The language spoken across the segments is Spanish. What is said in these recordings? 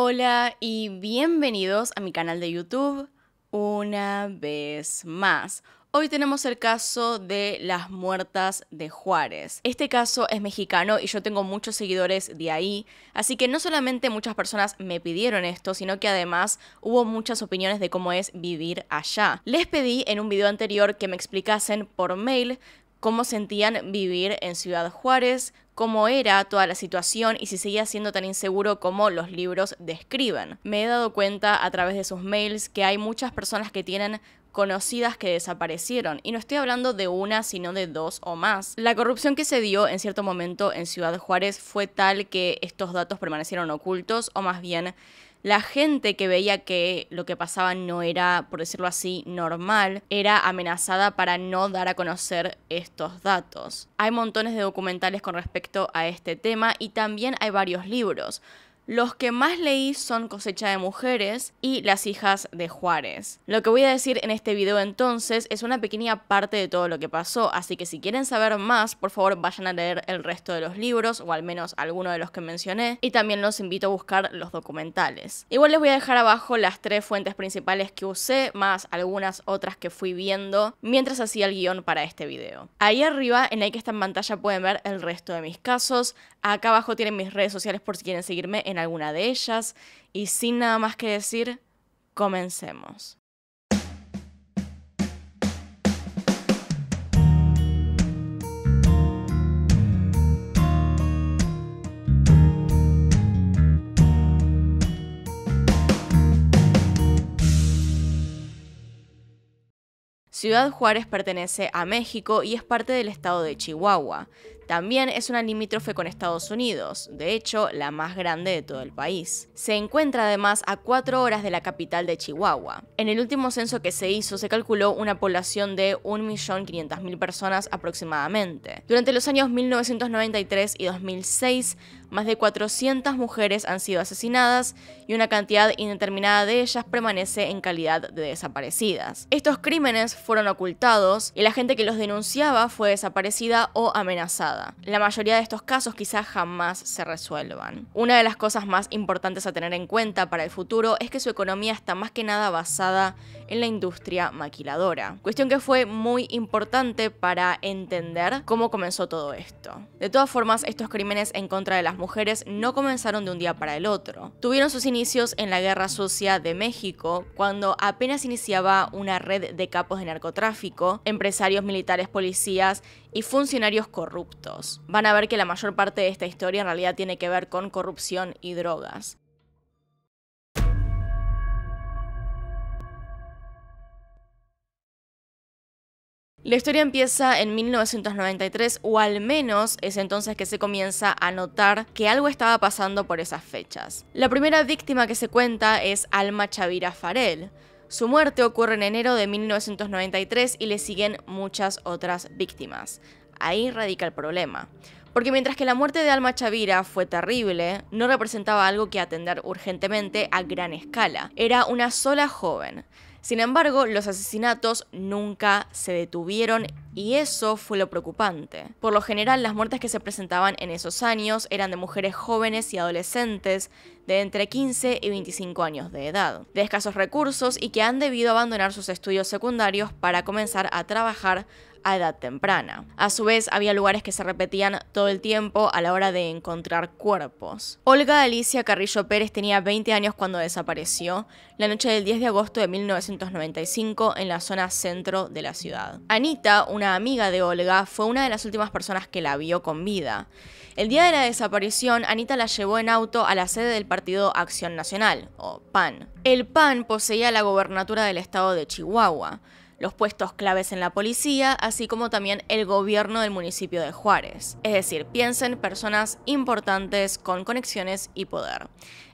Hola y bienvenidos a mi canal de YouTube una vez más. Hoy tenemos el caso de las muertas de Juárez. Este caso es mexicano y yo tengo muchos seguidores de ahí, así que no solamente muchas personas me pidieron esto, sino que además hubo muchas opiniones de cómo es vivir allá. Les pedí en un video anterior que me explicasen por mail cómo sentían vivir en Ciudad Juárez, cómo era toda la situación y si seguía siendo tan inseguro como los libros describen. Me he dado cuenta a través de sus mails que hay muchas personas que tienen conocidas que desaparecieron, y no estoy hablando de una, sino de dos o más. La corrupción que se dio en cierto momento en Ciudad Juárez fue tal que estos datos permanecieron ocultos o más bien la gente que veía que lo que pasaba no era, por decirlo así, normal, era amenazada para no dar a conocer estos datos. Hay montones de documentales con respecto a este tema y también hay varios libros. Los que más leí son Cosecha de Mujeres y Las hijas de Juárez. Lo que voy a decir en este video entonces es una pequeña parte de todo lo que pasó, así que si quieren saber más, por favor vayan a leer el resto de los libros, o al menos alguno de los que mencioné, y también los invito a buscar los documentales. Igual les voy a dejar abajo las tres fuentes principales que usé, más algunas otras que fui viendo mientras hacía el guión para este video. Ahí arriba, en el que está en pantalla, pueden ver el resto de mis casos. Acá abajo tienen mis redes sociales por si quieren seguirme en alguna de ellas y sin nada más que decir, comencemos. Ciudad Juárez pertenece a México y es parte del estado de Chihuahua. También es una limítrofe con Estados Unidos, de hecho la más grande de todo el país. Se encuentra además a cuatro horas de la capital de Chihuahua. En el último censo que se hizo se calculó una población de 1.500.000 personas aproximadamente. Durante los años 1993 y 2006 más de 400 mujeres han sido asesinadas y una cantidad indeterminada de ellas permanece en calidad de desaparecidas. Estos crímenes fueron ocultados y la gente que los denunciaba fue desaparecida o amenazada. La mayoría de estos casos quizás jamás se resuelvan. Una de las cosas más importantes a tener en cuenta para el futuro es que su economía está más que nada basada en la industria maquiladora, cuestión que fue muy importante para entender cómo comenzó todo esto. De todas formas, estos crímenes en contra de las mujeres no comenzaron de un día para el otro. Tuvieron sus inicios en la Guerra Sucia de México, cuando apenas iniciaba una red de capos de narcotráfico, empresarios militares, policías y funcionarios corruptos. Van a ver que la mayor parte de esta historia en realidad tiene que ver con corrupción y drogas. La historia empieza en 1993 o al menos es entonces que se comienza a notar que algo estaba pasando por esas fechas. La primera víctima que se cuenta es Alma Chavira Farel. Su muerte ocurre en enero de 1993 y le siguen muchas otras víctimas. Ahí radica el problema. Porque mientras que la muerte de Alma Chavira fue terrible, no representaba algo que atender urgentemente a gran escala. Era una sola joven. Sin embargo, los asesinatos nunca se detuvieron y eso fue lo preocupante. Por lo general, las muertes que se presentaban en esos años eran de mujeres jóvenes y adolescentes de entre 15 y 25 años de edad, de escasos recursos y que han debido abandonar sus estudios secundarios para comenzar a trabajar a edad temprana. A su vez, había lugares que se repetían todo el tiempo a la hora de encontrar cuerpos. Olga Alicia Carrillo Pérez tenía 20 años cuando desapareció, la noche del 10 de agosto de 1995 en la zona centro de la ciudad. Anita, una amiga de Olga, fue una de las últimas personas que la vio con vida. El día de la desaparición, Anita la llevó en auto a la sede del Partido Acción Nacional, o PAN. El PAN poseía la gobernatura del estado de Chihuahua los puestos claves en la policía, así como también el gobierno del municipio de Juárez. Es decir, piensen personas importantes con conexiones y poder.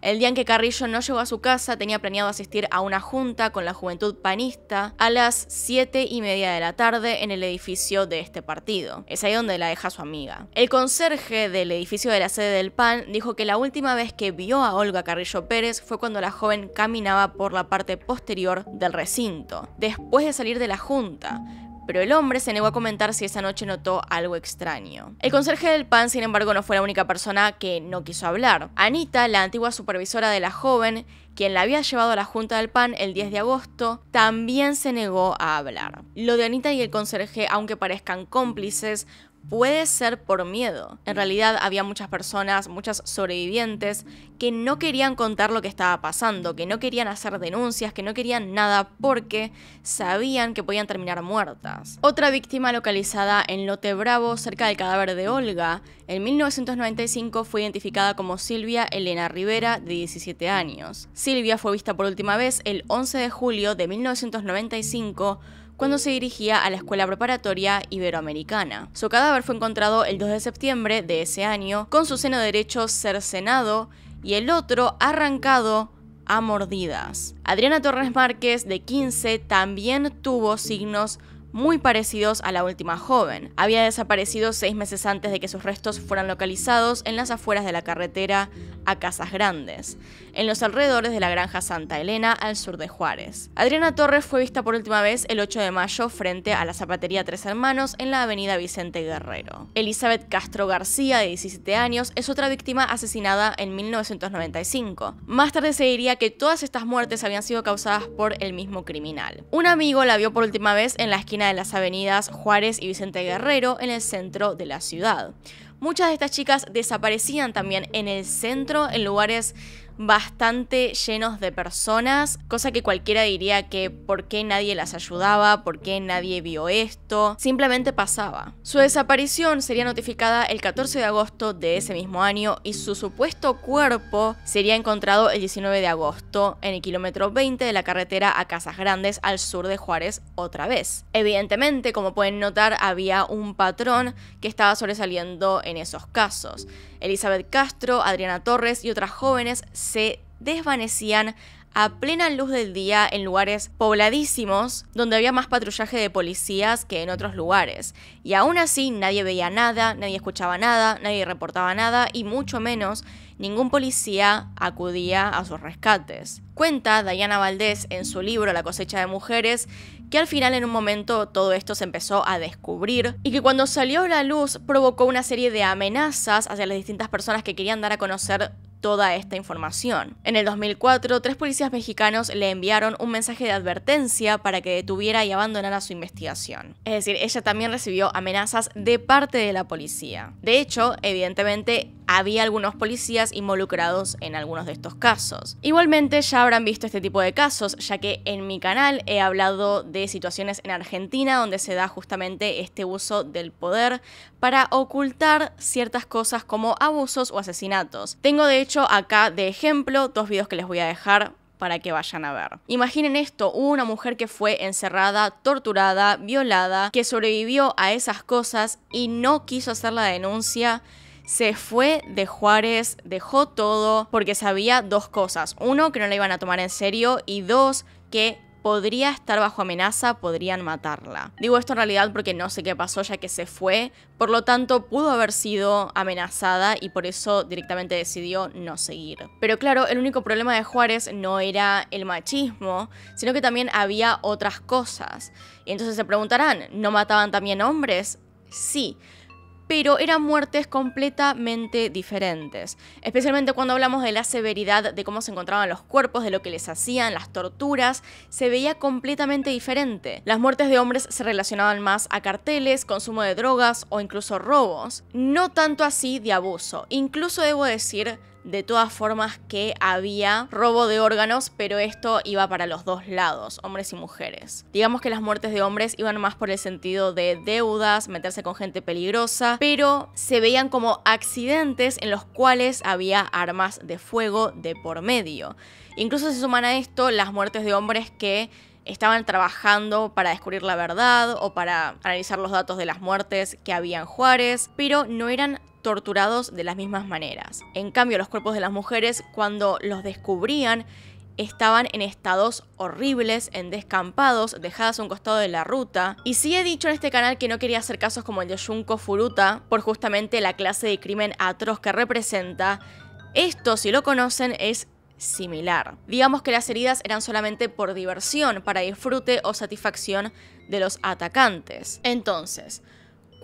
El día en que Carrillo no llegó a su casa, tenía planeado asistir a una junta con la juventud panista a las 7 y media de la tarde en el edificio de este partido. Es ahí donde la deja su amiga. El conserje del edificio de la sede del PAN dijo que la última vez que vio a Olga Carrillo Pérez fue cuando la joven caminaba por la parte posterior del recinto, después de salir de la junta pero el hombre se negó a comentar si esa noche notó algo extraño. El conserje del PAN, sin embargo, no fue la única persona que no quiso hablar. Anita, la antigua supervisora de la joven, quien la había llevado a la Junta del PAN el 10 de agosto, también se negó a hablar. Lo de Anita y el conserje, aunque parezcan cómplices, Puede ser por miedo. En mm. realidad había muchas personas, muchas sobrevivientes, que no querían contar lo que estaba pasando, que no querían hacer denuncias, que no querían nada porque sabían que podían terminar muertas. Otra víctima localizada en Lote Bravo, cerca del cadáver de Olga, en 1995 fue identificada como Silvia Elena Rivera, de 17 años. Silvia fue vista por última vez el 11 de julio de 1995 cuando se dirigía a la Escuela Preparatoria Iberoamericana. Su cadáver fue encontrado el 2 de septiembre de ese año, con su seno derecho cercenado y el otro arrancado a mordidas. Adriana Torres Márquez, de 15, también tuvo signos muy parecidos a la última joven. Había desaparecido seis meses antes de que sus restos fueran localizados en las afueras de la carretera a Casas Grandes en los alrededores de la granja Santa Elena al sur de Juárez. Adriana Torres fue vista por última vez el 8 de mayo frente a la zapatería Tres Hermanos en la avenida Vicente Guerrero. Elizabeth Castro García, de 17 años, es otra víctima asesinada en 1995. Más tarde se diría que todas estas muertes habían sido causadas por el mismo criminal. Un amigo la vio por última vez en la esquina de las avenidas Juárez y Vicente Guerrero en el centro de la ciudad. Muchas de estas chicas desaparecían también en el centro, en lugares bastante llenos de personas, cosa que cualquiera diría que por qué nadie las ayudaba, por qué nadie vio esto, simplemente pasaba. Su desaparición sería notificada el 14 de agosto de ese mismo año y su supuesto cuerpo sería encontrado el 19 de agosto en el kilómetro 20 de la carretera a Casas Grandes al sur de Juárez otra vez. Evidentemente, como pueden notar, había un patrón que estaba sobresaliendo en esos casos. Elizabeth Castro, Adriana Torres y otras jóvenes se desvanecían a plena luz del día en lugares pobladísimos donde había más patrullaje de policías que en otros lugares. Y aún así nadie veía nada, nadie escuchaba nada, nadie reportaba nada y mucho menos ningún policía acudía a sus rescates. Cuenta Dayana Valdés en su libro La cosecha de mujeres que al final en un momento todo esto se empezó a descubrir y que cuando salió a la luz provocó una serie de amenazas hacia las distintas personas que querían dar a conocer toda esta información. En el 2004, tres policías mexicanos le enviaron un mensaje de advertencia para que detuviera y abandonara su investigación. Es decir, ella también recibió amenazas de parte de la policía. De hecho, evidentemente, había algunos policías involucrados en algunos de estos casos. Igualmente ya habrán visto este tipo de casos, ya que en mi canal he hablado de situaciones en Argentina donde se da justamente este uso del poder para ocultar ciertas cosas como abusos o asesinatos. Tengo de hecho acá de ejemplo dos videos que les voy a dejar para que vayan a ver. Imaginen esto, una mujer que fue encerrada, torturada, violada, que sobrevivió a esas cosas y no quiso hacer la denuncia se fue de Juárez, dejó todo porque sabía dos cosas. Uno, que no la iban a tomar en serio y dos, que podría estar bajo amenaza, podrían matarla. Digo esto en realidad porque no sé qué pasó ya que se fue, por lo tanto pudo haber sido amenazada y por eso directamente decidió no seguir. Pero claro, el único problema de Juárez no era el machismo, sino que también había otras cosas. Y entonces se preguntarán, ¿no mataban también hombres? Sí, pero eran muertes completamente diferentes, especialmente cuando hablamos de la severidad de cómo se encontraban los cuerpos, de lo que les hacían, las torturas, se veía completamente diferente. Las muertes de hombres se relacionaban más a carteles, consumo de drogas o incluso robos, no tanto así de abuso. Incluso debo decir, de todas formas que había robo de órganos, pero esto iba para los dos lados, hombres y mujeres. Digamos que las muertes de hombres iban más por el sentido de deudas, meterse con gente peligrosa, pero se veían como accidentes en los cuales había armas de fuego de por medio. Incluso se suman a esto las muertes de hombres que estaban trabajando para descubrir la verdad o para analizar los datos de las muertes que había en Juárez, pero no eran torturados de las mismas maneras. En cambio, los cuerpos de las mujeres, cuando los descubrían, estaban en estados horribles, en descampados, dejadas a un costado de la ruta. Y sí he dicho en este canal que no quería hacer casos como el de Junko Furuta, por justamente la clase de crimen atroz que representa. Esto, si lo conocen, es similar. Digamos que las heridas eran solamente por diversión, para disfrute o satisfacción de los atacantes. Entonces,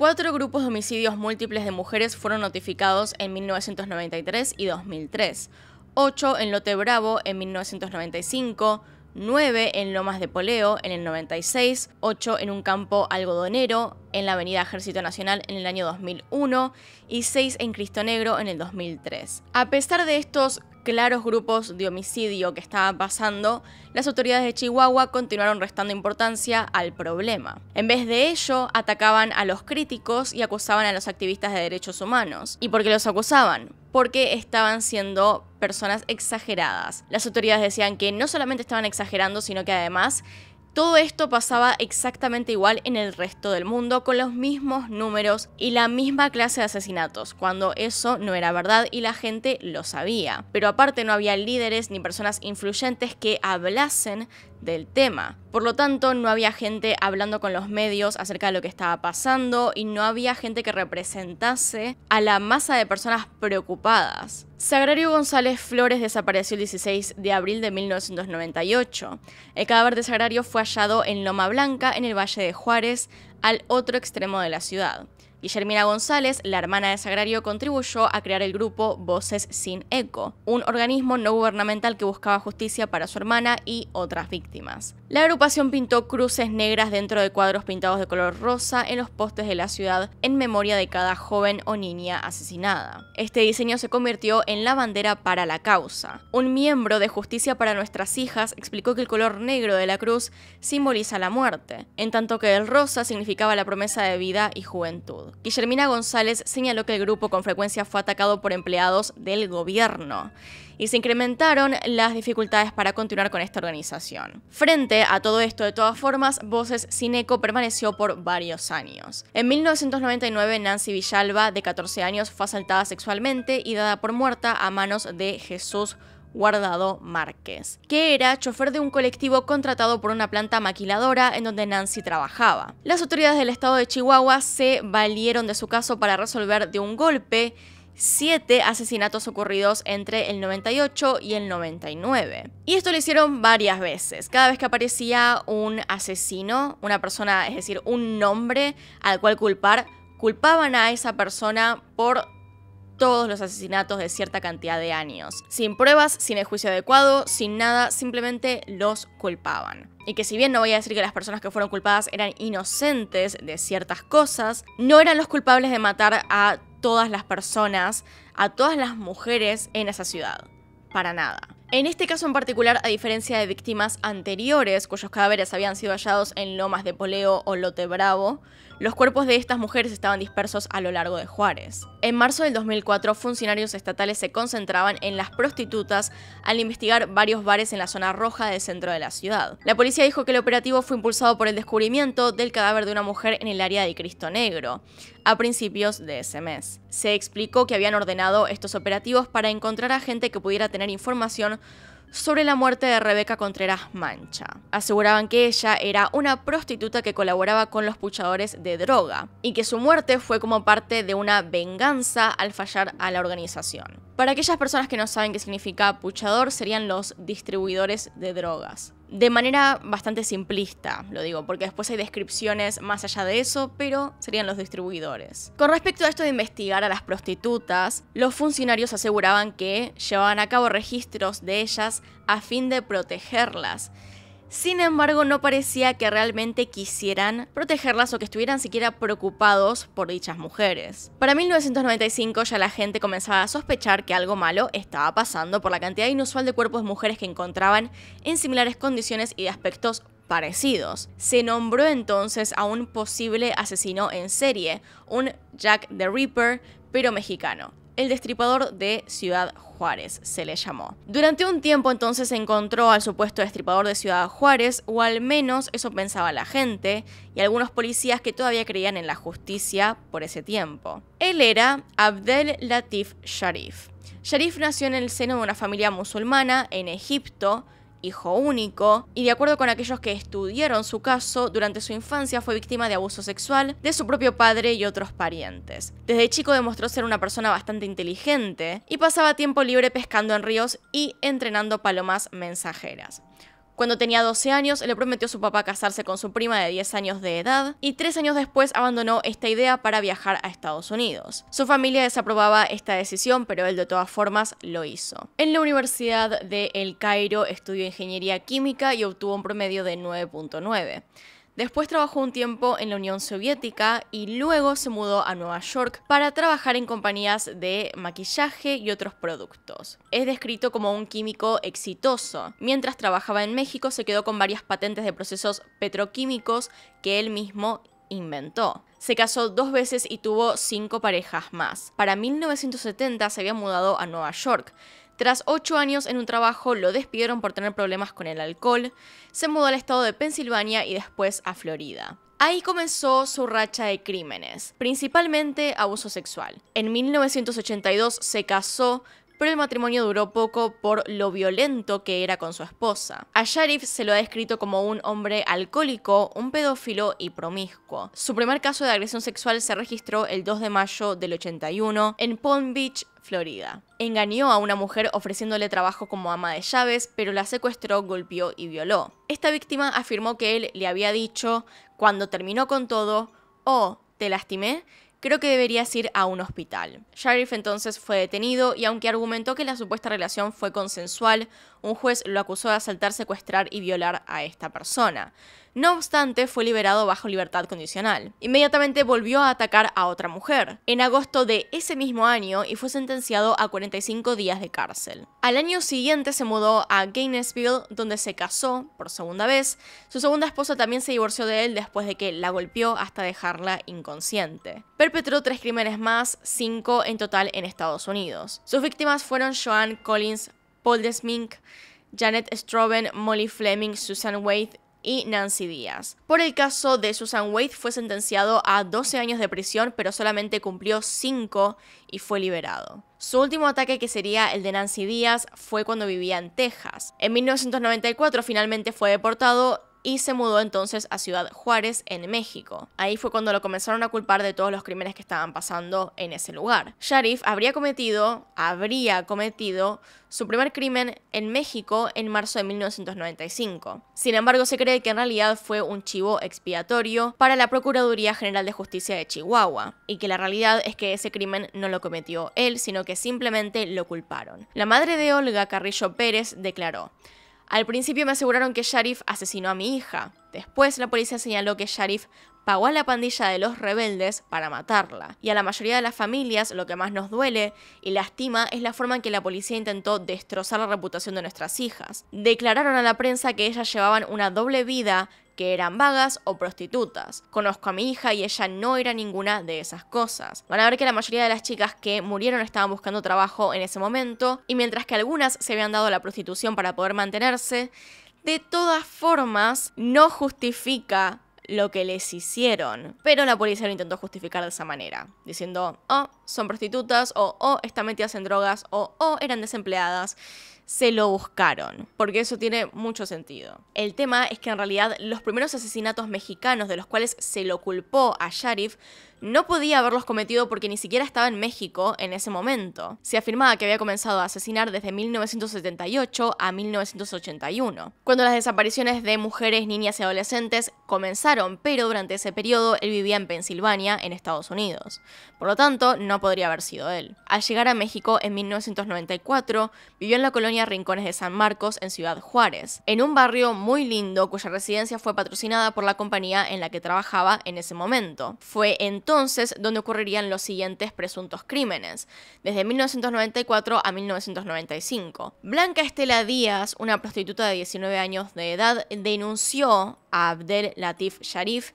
Cuatro grupos de homicidios múltiples de mujeres fueron notificados en 1993 y 2003. Ocho en Lote Bravo en 1995, 9 en Lomas de Poleo en el 96, 8 en un campo algodonero, en la Avenida Ejército Nacional en el año 2001 y 6 en Cristo Negro en el 2003. A pesar de estos claros grupos de homicidio que estaban pasando, las autoridades de Chihuahua continuaron restando importancia al problema. En vez de ello, atacaban a los críticos y acusaban a los activistas de derechos humanos. ¿Y por qué los acusaban? Porque estaban siendo personas exageradas. Las autoridades decían que no solamente estaban exagerando, sino que además todo esto pasaba exactamente igual en el resto del mundo, con los mismos números y la misma clase de asesinatos, cuando eso no era verdad y la gente lo sabía. Pero aparte no había líderes ni personas influyentes que hablasen del tema. Por lo tanto, no había gente hablando con los medios acerca de lo que estaba pasando y no había gente que representase a la masa de personas preocupadas. Sagrario González Flores desapareció el 16 de abril de 1998. El cadáver de Sagrario fue hallado en Loma Blanca, en el Valle de Juárez, al otro extremo de la ciudad. Guillermina González, la hermana de Sagrario, contribuyó a crear el grupo Voces sin Eco, un organismo no gubernamental que buscaba justicia para su hermana y otras víctimas. La agrupación pintó cruces negras dentro de cuadros pintados de color rosa en los postes de la ciudad en memoria de cada joven o niña asesinada. Este diseño se convirtió en la bandera para la causa. Un miembro de Justicia para nuestras hijas explicó que el color negro de la cruz simboliza la muerte, en tanto que el rosa significaba la promesa de vida y juventud. Guillermina González señaló que el grupo con frecuencia fue atacado por empleados del gobierno y se incrementaron las dificultades para continuar con esta organización. Frente a todo esto, de todas formas, Voces sin eco permaneció por varios años. En 1999, Nancy Villalba, de 14 años, fue asaltada sexualmente y dada por muerta a manos de Jesús Guardado Márquez, que era chofer de un colectivo contratado por una planta maquiladora en donde Nancy trabajaba. Las autoridades del estado de Chihuahua se valieron de su caso para resolver de un golpe siete asesinatos ocurridos entre el 98 y el 99. Y esto lo hicieron varias veces. Cada vez que aparecía un asesino, una persona, es decir, un nombre al cual culpar, culpaban a esa persona por todos los asesinatos de cierta cantidad de años. Sin pruebas, sin el juicio adecuado, sin nada, simplemente los culpaban. Y que si bien no voy a decir que las personas que fueron culpadas eran inocentes de ciertas cosas, no eran los culpables de matar a todas las personas, a todas las mujeres en esa ciudad. Para nada. En este caso en particular, a diferencia de víctimas anteriores cuyos cadáveres habían sido hallados en lomas de Poleo o Lote Bravo, los cuerpos de estas mujeres estaban dispersos a lo largo de Juárez. En marzo del 2004, funcionarios estatales se concentraban en las prostitutas al investigar varios bares en la zona roja del centro de la ciudad. La policía dijo que el operativo fue impulsado por el descubrimiento del cadáver de una mujer en el área de Cristo Negro, a principios de ese mes. Se explicó que habían ordenado estos operativos para encontrar a gente que pudiera tener información sobre la muerte de Rebeca Contreras Mancha. Aseguraban que ella era una prostituta que colaboraba con los puchadores de droga y que su muerte fue como parte de una venganza al fallar a la organización. Para aquellas personas que no saben qué significa puchador, serían los distribuidores de drogas de manera bastante simplista, lo digo, porque después hay descripciones más allá de eso, pero serían los distribuidores. Con respecto a esto de investigar a las prostitutas, los funcionarios aseguraban que llevaban a cabo registros de ellas a fin de protegerlas sin embargo, no parecía que realmente quisieran protegerlas o que estuvieran siquiera preocupados por dichas mujeres. Para 1995 ya la gente comenzaba a sospechar que algo malo estaba pasando por la cantidad inusual de cuerpos de mujeres que encontraban en similares condiciones y de aspectos parecidos. Se nombró entonces a un posible asesino en serie, un Jack the Ripper, pero mexicano el destripador de Ciudad Juárez, se le llamó. Durante un tiempo entonces se encontró al supuesto destripador de Ciudad Juárez, o al menos eso pensaba la gente y algunos policías que todavía creían en la justicia por ese tiempo. Él era Abdel Latif Sharif. Sharif nació en el seno de una familia musulmana en Egipto, hijo único, y de acuerdo con aquellos que estudiaron su caso, durante su infancia fue víctima de abuso sexual de su propio padre y otros parientes. Desde chico demostró ser una persona bastante inteligente y pasaba tiempo libre pescando en ríos y entrenando palomas mensajeras. Cuando tenía 12 años, le prometió a su papá casarse con su prima de 10 años de edad y tres años después abandonó esta idea para viajar a Estados Unidos. Su familia desaprobaba esta decisión, pero él de todas formas lo hizo. En la Universidad de El Cairo estudió ingeniería química y obtuvo un promedio de 9.9. Después trabajó un tiempo en la Unión Soviética y luego se mudó a Nueva York para trabajar en compañías de maquillaje y otros productos. Es descrito como un químico exitoso. Mientras trabajaba en México se quedó con varias patentes de procesos petroquímicos que él mismo inventó. Se casó dos veces y tuvo cinco parejas más. Para 1970 se había mudado a Nueva York. Tras ocho años en un trabajo, lo despidieron por tener problemas con el alcohol, se mudó al estado de Pensilvania y después a Florida. Ahí comenzó su racha de crímenes, principalmente abuso sexual. En 1982 se casó pero el matrimonio duró poco por lo violento que era con su esposa. A Sharif se lo ha descrito como un hombre alcohólico, un pedófilo y promiscuo. Su primer caso de agresión sexual se registró el 2 de mayo del 81 en Palm Beach, Florida. Engañó a una mujer ofreciéndole trabajo como ama de llaves, pero la secuestró, golpeó y violó. Esta víctima afirmó que él le había dicho, cuando terminó con todo, oh, te lastimé, creo que deberías ir a un hospital. Sheriff entonces fue detenido y aunque argumentó que la supuesta relación fue consensual, un juez lo acusó de asaltar, secuestrar y violar a esta persona. No obstante, fue liberado bajo libertad condicional. Inmediatamente volvió a atacar a otra mujer, en agosto de ese mismo año, y fue sentenciado a 45 días de cárcel. Al año siguiente se mudó a Gainesville, donde se casó por segunda vez. Su segunda esposa también se divorció de él después de que la golpeó hasta dejarla inconsciente. Perpetró tres crímenes más, cinco en total en Estados Unidos. Sus víctimas fueron Joan Collins Paul Desmink, Janet Stroben, Molly Fleming, Susan Wade y Nancy Díaz. Por el caso de Susan Wade fue sentenciado a 12 años de prisión, pero solamente cumplió 5 y fue liberado. Su último ataque, que sería el de Nancy Díaz, fue cuando vivía en Texas. En 1994 finalmente fue deportado y se mudó entonces a Ciudad Juárez, en México. Ahí fue cuando lo comenzaron a culpar de todos los crímenes que estaban pasando en ese lugar. Sharif habría cometido, habría cometido su primer crimen en México en marzo de 1995. Sin embargo, se cree que en realidad fue un chivo expiatorio para la Procuraduría General de Justicia de Chihuahua, y que la realidad es que ese crimen no lo cometió él, sino que simplemente lo culparon. La madre de Olga Carrillo Pérez declaró, al principio me aseguraron que Sharif asesinó a mi hija. Después la policía señaló que Sharif pagó a la pandilla de los rebeldes para matarla. Y a la mayoría de las familias lo que más nos duele y lastima es la forma en que la policía intentó destrozar la reputación de nuestras hijas. Declararon a la prensa que ellas llevaban una doble vida que eran vagas o prostitutas. Conozco a mi hija y ella no era ninguna de esas cosas. Van a ver que la mayoría de las chicas que murieron estaban buscando trabajo en ese momento y mientras que algunas se habían dado a la prostitución para poder mantenerse, de todas formas no justifica lo que les hicieron. Pero la policía lo intentó justificar de esa manera, diciendo, oh, son prostitutas, o oh, están metidas en drogas, o oh, eran desempleadas se lo buscaron, porque eso tiene mucho sentido. El tema es que en realidad los primeros asesinatos mexicanos de los cuales se lo culpó a Sharif no podía haberlos cometido porque ni siquiera estaba en México en ese momento. Se afirmaba que había comenzado a asesinar desde 1978 a 1981, cuando las desapariciones de mujeres, niñas y adolescentes comenzaron, pero durante ese periodo él vivía en Pensilvania, en Estados Unidos. Por lo tanto, no podría haber sido él. Al llegar a México en 1994, vivió en la colonia Rincones de San Marcos en Ciudad Juárez, en un barrio muy lindo cuya residencia fue patrocinada por la compañía en la que trabajaba en ese momento. Fue entonces donde ocurrirían los siguientes presuntos crímenes, desde 1994 a 1995. Blanca Estela Díaz, una prostituta de 19 años de edad, denunció a Abdel Latif Sharif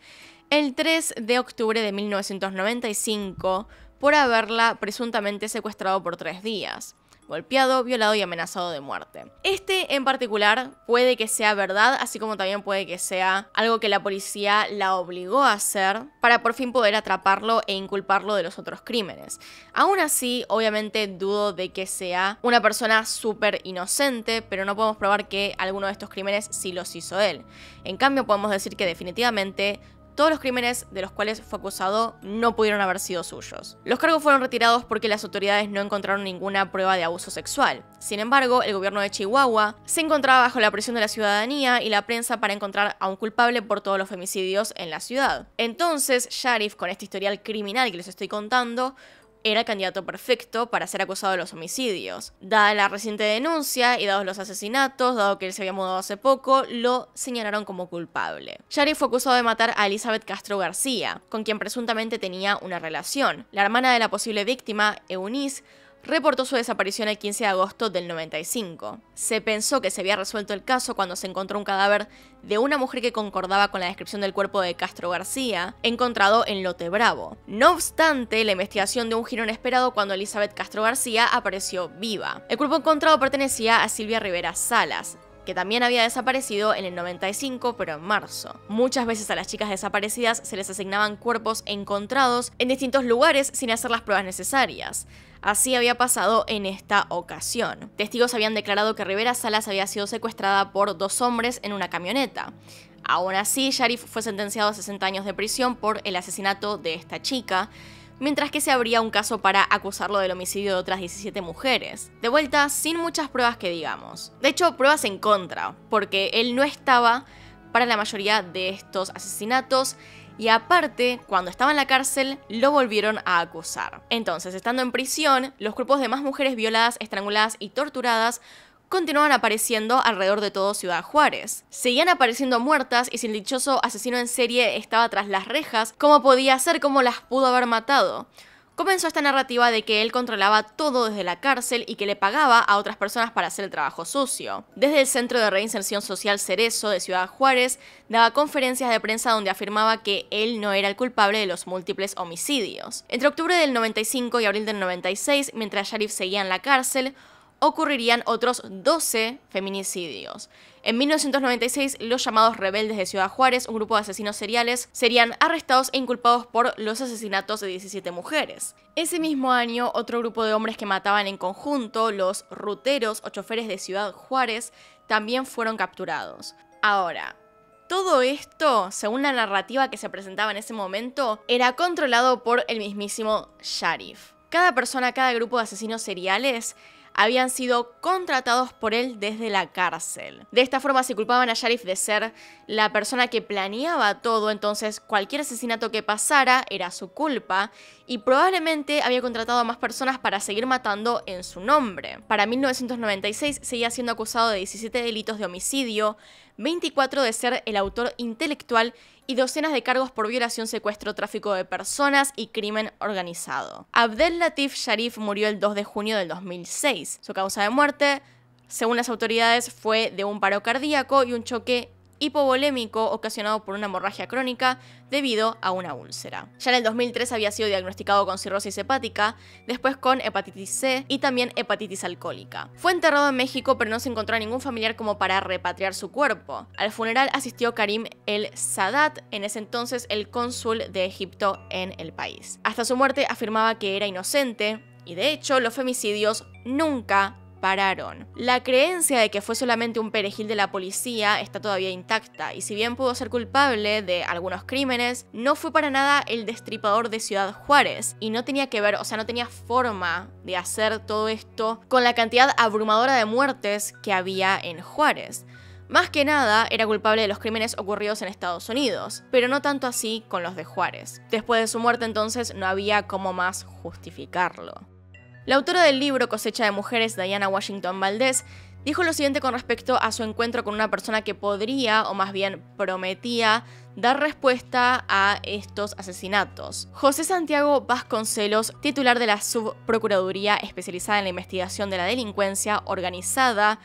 el 3 de octubre de 1995 por haberla presuntamente secuestrado por tres días golpeado, violado y amenazado de muerte. Este en particular puede que sea verdad, así como también puede que sea algo que la policía la obligó a hacer para por fin poder atraparlo e inculparlo de los otros crímenes. Aún así, obviamente dudo de que sea una persona súper inocente, pero no podemos probar que alguno de estos crímenes sí los hizo él. En cambio, podemos decir que definitivamente todos los crímenes de los cuales fue acusado no pudieron haber sido suyos. Los cargos fueron retirados porque las autoridades no encontraron ninguna prueba de abuso sexual. Sin embargo, el gobierno de Chihuahua se encontraba bajo la presión de la ciudadanía y la prensa para encontrar a un culpable por todos los femicidios en la ciudad. Entonces, Sharif, con este historial criminal que les estoy contando, era el candidato perfecto para ser acusado de los homicidios. Dada la reciente denuncia y dados los asesinatos, dado que él se había mudado hace poco, lo señalaron como culpable. Shari fue acusado de matar a Elizabeth Castro García, con quien presuntamente tenía una relación. La hermana de la posible víctima, Eunice, reportó su desaparición el 15 de agosto del 95. Se pensó que se había resuelto el caso cuando se encontró un cadáver de una mujer que concordaba con la descripción del cuerpo de Castro García, encontrado en Lote Bravo. No obstante, la investigación dio un giro inesperado cuando Elizabeth Castro García apareció viva. El cuerpo encontrado pertenecía a Silvia Rivera Salas, que también había desaparecido en el 95, pero en marzo. Muchas veces a las chicas desaparecidas se les asignaban cuerpos encontrados en distintos lugares sin hacer las pruebas necesarias. Así había pasado en esta ocasión. Testigos habían declarado que Rivera Salas había sido secuestrada por dos hombres en una camioneta. Aún así, Sharif fue sentenciado a 60 años de prisión por el asesinato de esta chica, mientras que se abría un caso para acusarlo del homicidio de otras 17 mujeres. De vuelta, sin muchas pruebas que digamos. De hecho, pruebas en contra, porque él no estaba para la mayoría de estos asesinatos y aparte, cuando estaba en la cárcel, lo volvieron a acusar. Entonces, estando en prisión, los grupos de más mujeres violadas, estranguladas y torturadas continuaban apareciendo alrededor de todo Ciudad Juárez. Seguían apareciendo muertas y si el dichoso asesino en serie estaba tras las rejas, ¿cómo podía ser? ¿Cómo las pudo haber matado? Comenzó esta narrativa de que él controlaba todo desde la cárcel y que le pagaba a otras personas para hacer el trabajo sucio. Desde el Centro de Reinserción Social Cerezo de Ciudad Juárez, daba conferencias de prensa donde afirmaba que él no era el culpable de los múltiples homicidios. Entre octubre del 95 y abril del 96, mientras Sharif seguía en la cárcel, ocurrirían otros 12 feminicidios. En 1996, los llamados rebeldes de Ciudad Juárez, un grupo de asesinos seriales, serían arrestados e inculpados por los asesinatos de 17 mujeres. Ese mismo año, otro grupo de hombres que mataban en conjunto, los ruteros o choferes de Ciudad Juárez, también fueron capturados. Ahora, todo esto, según la narrativa que se presentaba en ese momento, era controlado por el mismísimo Sharif. Cada persona, cada grupo de asesinos seriales habían sido contratados por él desde la cárcel. De esta forma se culpaban a Sharif de ser la persona que planeaba todo, entonces cualquier asesinato que pasara era su culpa y probablemente había contratado a más personas para seguir matando en su nombre. Para 1996 seguía siendo acusado de 17 delitos de homicidio, 24 de ser el autor intelectual y docenas de cargos por violación, secuestro, tráfico de personas y crimen organizado. Abdel Latif Sharif murió el 2 de junio del 2006. Su causa de muerte según las autoridades, fue de un paro cardíaco y un choque hipovolémico ocasionado por una hemorragia crónica debido a una úlcera. Ya en el 2003 había sido diagnosticado con cirrosis hepática, después con hepatitis C y también hepatitis alcohólica. Fue enterrado en México pero no se encontró a ningún familiar como para repatriar su cuerpo. Al funeral asistió Karim el Sadat, en ese entonces el cónsul de Egipto en el país. Hasta su muerte afirmaba que era inocente y de hecho los femicidios nunca la creencia de que fue solamente un perejil de la policía está todavía intacta, y si bien pudo ser culpable de algunos crímenes, no fue para nada el destripador de Ciudad Juárez, y no tenía que ver, o sea, no tenía forma de hacer todo esto con la cantidad abrumadora de muertes que había en Juárez. Más que nada, era culpable de los crímenes ocurridos en Estados Unidos, pero no tanto así con los de Juárez. Después de su muerte entonces no había como más justificarlo. La autora del libro Cosecha de Mujeres, Diana Washington Valdés, dijo lo siguiente con respecto a su encuentro con una persona que podría, o más bien prometía, dar respuesta a estos asesinatos. José Santiago Vasconcelos, titular de la Subprocuraduría especializada en la investigación de la delincuencia organizada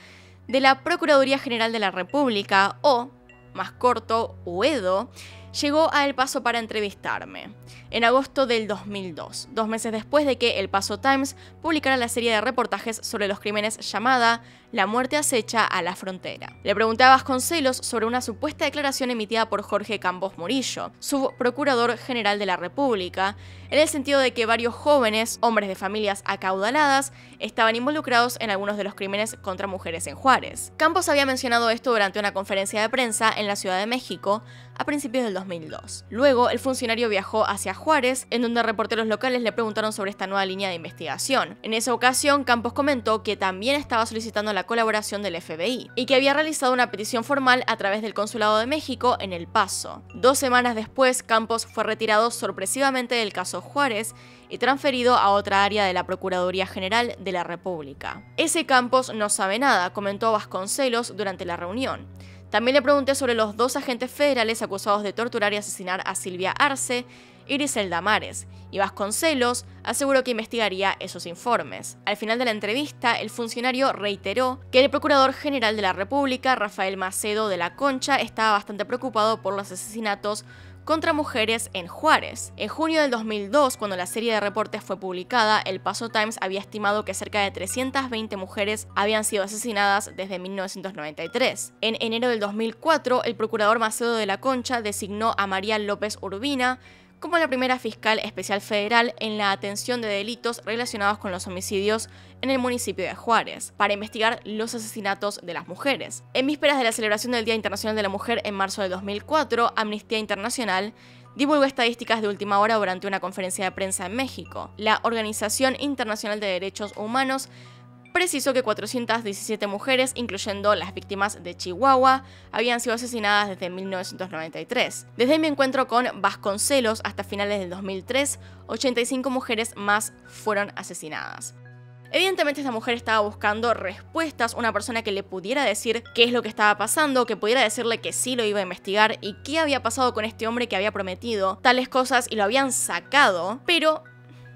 de la Procuraduría General de la República, o, más corto, UEDO, llegó a El Paso para entrevistarme, en agosto del 2002, dos meses después de que El Paso Times publicara la serie de reportajes sobre los crímenes llamada la muerte acecha a la frontera. Le preguntaba con Vasconcelos sobre una supuesta declaración emitida por Jorge Campos Murillo, subprocurador general de la República, en el sentido de que varios jóvenes, hombres de familias acaudaladas, estaban involucrados en algunos de los crímenes contra mujeres en Juárez. Campos había mencionado esto durante una conferencia de prensa en la Ciudad de México a principios del 2002. Luego, el funcionario viajó hacia Juárez, en donde reporteros locales le preguntaron sobre esta nueva línea de investigación. En esa ocasión, Campos comentó que también estaba solicitando la colaboración del FBI y que había realizado una petición formal a través del Consulado de México en El Paso. Dos semanas después, Campos fue retirado sorpresivamente del caso Juárez y transferido a otra área de la Procuraduría General de la República. Ese Campos no sabe nada, comentó Vasconcelos durante la reunión. También le pregunté sobre los dos agentes federales acusados de torturar y asesinar a Silvia Arce Iris Damares, y Vasconcelos aseguró que investigaría esos informes. Al final de la entrevista, el funcionario reiteró que el Procurador General de la República, Rafael Macedo de la Concha, estaba bastante preocupado por los asesinatos contra mujeres en Juárez. En junio del 2002, cuando la serie de reportes fue publicada, el Paso Times había estimado que cerca de 320 mujeres habían sido asesinadas desde 1993. En enero del 2004, el procurador Macedo de la Concha designó a María López Urbina como la primera fiscal especial federal en la atención de delitos relacionados con los homicidios en el municipio de Juárez, para investigar los asesinatos de las mujeres. En vísperas de la celebración del Día Internacional de la Mujer en marzo de 2004, Amnistía Internacional divulgó estadísticas de última hora durante una conferencia de prensa en México. La Organización Internacional de Derechos Humanos precisó que 417 mujeres, incluyendo las víctimas de Chihuahua, habían sido asesinadas desde 1993. Desde mi encuentro con Vasconcelos hasta finales del 2003, 85 mujeres más fueron asesinadas. Evidentemente esta mujer estaba buscando respuestas, una persona que le pudiera decir qué es lo que estaba pasando, que pudiera decirle que sí lo iba a investigar y qué había pasado con este hombre que había prometido tales cosas y lo habían sacado, pero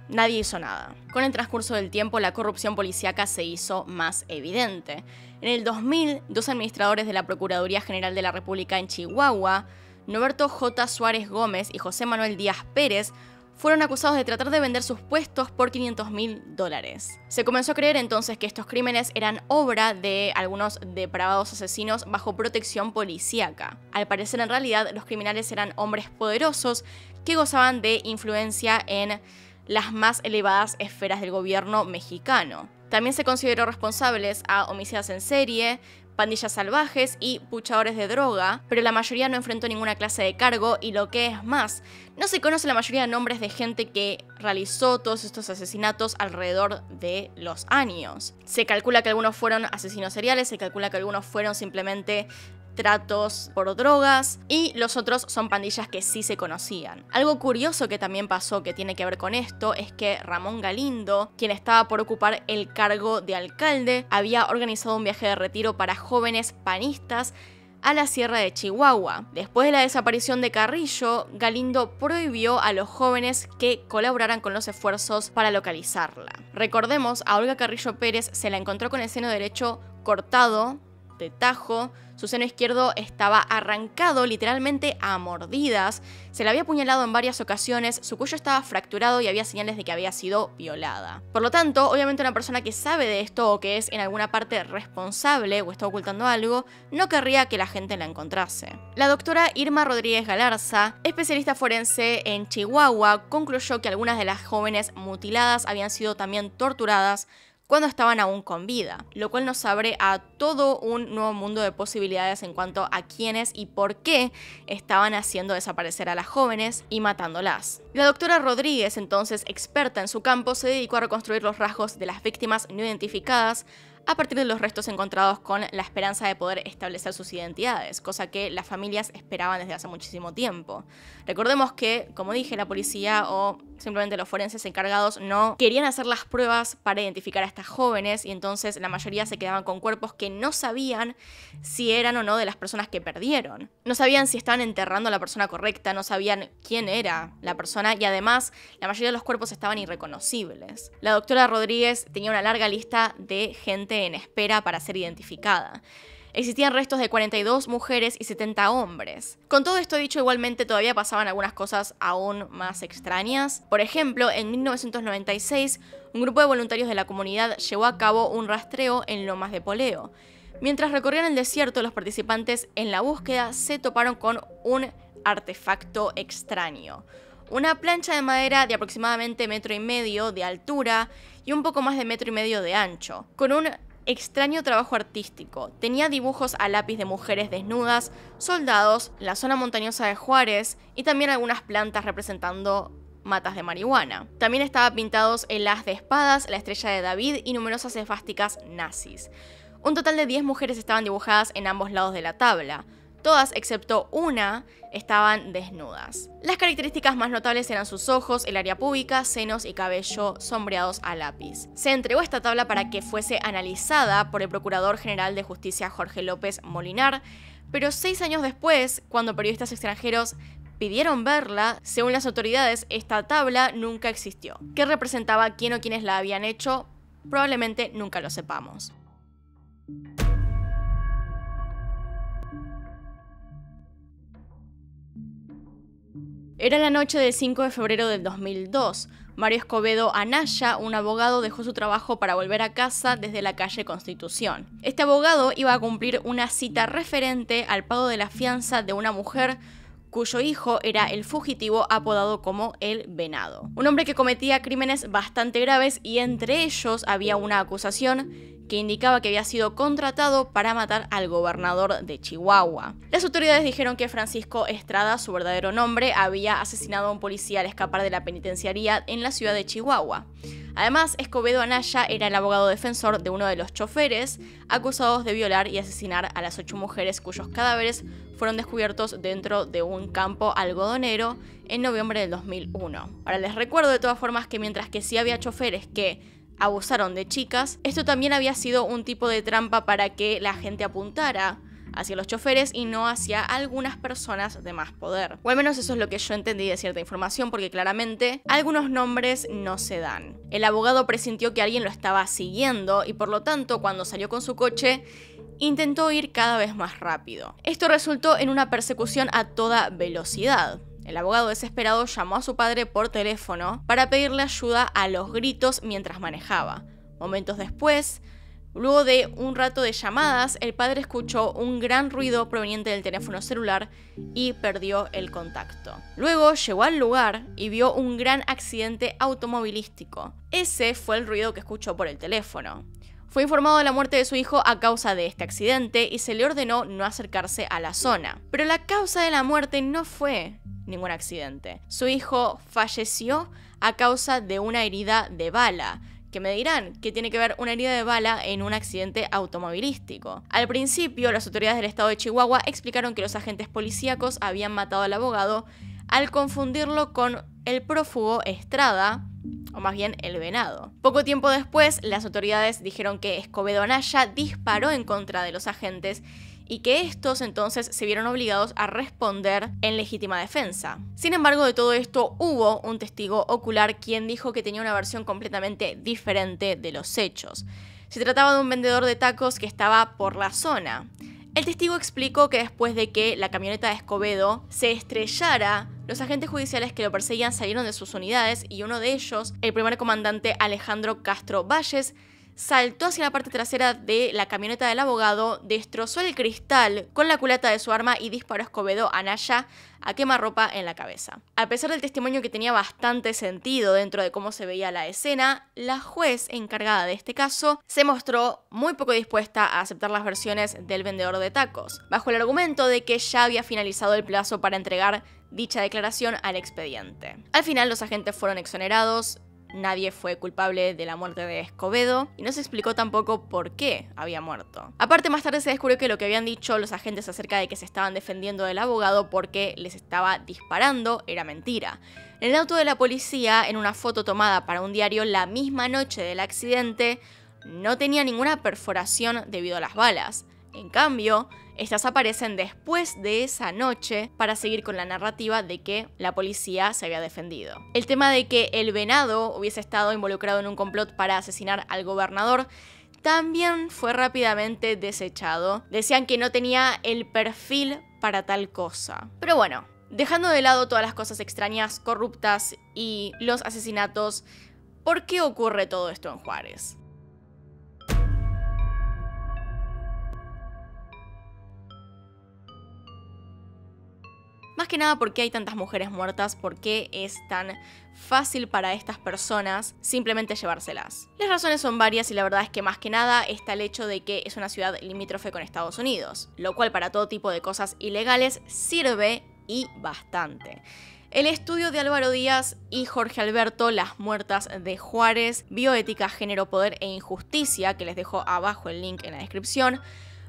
Nadie hizo nada. Con el transcurso del tiempo, la corrupción policíaca se hizo más evidente. En el 2000, dos administradores de la Procuraduría General de la República en Chihuahua, Norberto J. Suárez Gómez y José Manuel Díaz Pérez, fueron acusados de tratar de vender sus puestos por 500 mil dólares. Se comenzó a creer entonces que estos crímenes eran obra de algunos depravados asesinos bajo protección policíaca. Al parecer en realidad los criminales eran hombres poderosos que gozaban de influencia en las más elevadas esferas del gobierno mexicano. También se consideró responsables a homicidas en serie, pandillas salvajes y puchadores de droga, pero la mayoría no enfrentó ninguna clase de cargo y lo que es más, no se conoce la mayoría de nombres de gente que realizó todos estos asesinatos alrededor de los años. Se calcula que algunos fueron asesinos seriales, se calcula que algunos fueron simplemente tratos por drogas y los otros son pandillas que sí se conocían. Algo curioso que también pasó que tiene que ver con esto es que Ramón Galindo, quien estaba por ocupar el cargo de alcalde, había organizado un viaje de retiro para jóvenes panistas a la sierra de Chihuahua. Después de la desaparición de Carrillo, Galindo prohibió a los jóvenes que colaboraran con los esfuerzos para localizarla. Recordemos, a Olga Carrillo Pérez se la encontró con el seno derecho cortado de tajo, su seno izquierdo estaba arrancado literalmente a mordidas, se le había apuñalado en varias ocasiones, su cuello estaba fracturado y había señales de que había sido violada. Por lo tanto, obviamente una persona que sabe de esto o que es en alguna parte responsable o está ocultando algo, no querría que la gente la encontrase. La doctora Irma Rodríguez Galarza, especialista forense en Chihuahua, concluyó que algunas de las jóvenes mutiladas habían sido también torturadas cuando estaban aún con vida, lo cual nos abre a todo un nuevo mundo de posibilidades en cuanto a quiénes y por qué estaban haciendo desaparecer a las jóvenes y matándolas. La doctora Rodríguez, entonces experta en su campo, se dedicó a reconstruir los rasgos de las víctimas no identificadas a partir de los restos encontrados con la esperanza de poder establecer sus identidades, cosa que las familias esperaban desde hace muchísimo tiempo. Recordemos que, como dije, la policía o simplemente los forenses encargados no querían hacer las pruebas para identificar a estas jóvenes y entonces la mayoría se quedaban con cuerpos que no sabían si eran o no de las personas que perdieron no sabían si estaban enterrando a la persona correcta, no sabían quién era la persona y además la mayoría de los cuerpos estaban irreconocibles. La doctora Rodríguez tenía una larga lista de gente en espera para ser identificada. Existían restos de 42 mujeres y 70 hombres. Con todo esto dicho, igualmente todavía pasaban algunas cosas aún más extrañas. Por ejemplo, en 1996, un grupo de voluntarios de la comunidad llevó a cabo un rastreo en Lomas de Poleo Mientras recorrían el desierto, los participantes en la búsqueda se toparon con un artefacto extraño. Una plancha de madera de aproximadamente metro y medio de altura y un poco más de metro y medio de ancho, con un extraño trabajo artístico. Tenía dibujos a lápiz de mujeres desnudas, soldados, la zona montañosa de Juárez y también algunas plantas representando matas de marihuana. También estaba pintados el haz de espadas, la estrella de David y numerosas esvásticas nazis. Un total de 10 mujeres estaban dibujadas en ambos lados de la tabla. Todas, excepto una, estaban desnudas. Las características más notables eran sus ojos, el área pública, senos y cabello sombreados a lápiz. Se entregó esta tabla para que fuese analizada por el Procurador General de Justicia Jorge López Molinar, pero seis años después, cuando periodistas extranjeros pidieron verla, según las autoridades, esta tabla nunca existió. ¿Qué representaba quién o quiénes la habían hecho? Probablemente nunca lo sepamos. Era la noche del 5 de febrero del 2002. Mario Escobedo Anaya, un abogado, dejó su trabajo para volver a casa desde la calle Constitución. Este abogado iba a cumplir una cita referente al pago de la fianza de una mujer cuyo hijo era el fugitivo apodado como el Venado. Un hombre que cometía crímenes bastante graves y entre ellos había una acusación que indicaba que había sido contratado para matar al gobernador de Chihuahua. Las autoridades dijeron que Francisco Estrada, su verdadero nombre, había asesinado a un policía al escapar de la penitenciaría en la ciudad de Chihuahua. Además, Escobedo Anaya era el abogado defensor de uno de los choferes acusados de violar y asesinar a las ocho mujeres cuyos cadáveres fueron descubiertos dentro de un campo algodonero en noviembre del 2001. Ahora les recuerdo de todas formas que mientras que sí había choferes que abusaron de chicas, esto también había sido un tipo de trampa para que la gente apuntara hacia los choferes y no hacia algunas personas de más poder. O al menos eso es lo que yo entendí de cierta información, porque claramente algunos nombres no se dan. El abogado presintió que alguien lo estaba siguiendo y por lo tanto cuando salió con su coche intentó ir cada vez más rápido. Esto resultó en una persecución a toda velocidad. El abogado desesperado llamó a su padre por teléfono para pedirle ayuda a los gritos mientras manejaba. Momentos después, luego de un rato de llamadas, el padre escuchó un gran ruido proveniente del teléfono celular y perdió el contacto. Luego llegó al lugar y vio un gran accidente automovilístico. Ese fue el ruido que escuchó por el teléfono. Fue informado de la muerte de su hijo a causa de este accidente y se le ordenó no acercarse a la zona. Pero la causa de la muerte no fue ningún accidente. Su hijo falleció a causa de una herida de bala que me dirán que tiene que ver una herida de bala en un accidente automovilístico. Al principio, las autoridades del estado de Chihuahua explicaron que los agentes policíacos habían matado al abogado al confundirlo con el prófugo Estrada, o más bien el venado. Poco tiempo después, las autoridades dijeron que Escobedo Anaya disparó en contra de los agentes y que estos entonces se vieron obligados a responder en legítima defensa. Sin embargo, de todo esto hubo un testigo ocular quien dijo que tenía una versión completamente diferente de los hechos. Se trataba de un vendedor de tacos que estaba por la zona. El testigo explicó que después de que la camioneta de Escobedo se estrellara, los agentes judiciales que lo perseguían salieron de sus unidades y uno de ellos, el primer comandante Alejandro Castro Valles, saltó hacia la parte trasera de la camioneta del abogado, destrozó el cristal con la culata de su arma y disparó a Escobedo a Naya a quemarropa en la cabeza. A pesar del testimonio que tenía bastante sentido dentro de cómo se veía la escena, la juez encargada de este caso se mostró muy poco dispuesta a aceptar las versiones del vendedor de tacos, bajo el argumento de que ya había finalizado el plazo para entregar dicha declaración al expediente. Al final los agentes fueron exonerados nadie fue culpable de la muerte de Escobedo y no se explicó tampoco por qué había muerto. Aparte, más tarde se descubrió que lo que habían dicho los agentes acerca de que se estaban defendiendo del abogado porque les estaba disparando era mentira. En el auto de la policía, en una foto tomada para un diario la misma noche del accidente, no tenía ninguna perforación debido a las balas. En cambio, estas aparecen después de esa noche para seguir con la narrativa de que la policía se había defendido. El tema de que el venado hubiese estado involucrado en un complot para asesinar al gobernador también fue rápidamente desechado. Decían que no tenía el perfil para tal cosa. Pero bueno, dejando de lado todas las cosas extrañas, corruptas y los asesinatos, ¿por qué ocurre todo esto en Juárez? Más que nada, ¿por qué hay tantas mujeres muertas? ¿Por qué es tan fácil para estas personas simplemente llevárselas? Las razones son varias y la verdad es que más que nada está el hecho de que es una ciudad limítrofe con Estados Unidos, lo cual para todo tipo de cosas ilegales sirve y bastante. El estudio de Álvaro Díaz y Jorge Alberto, Las Muertas de Juárez, Bioética, Género, Poder e Injusticia, que les dejo abajo el link en la descripción,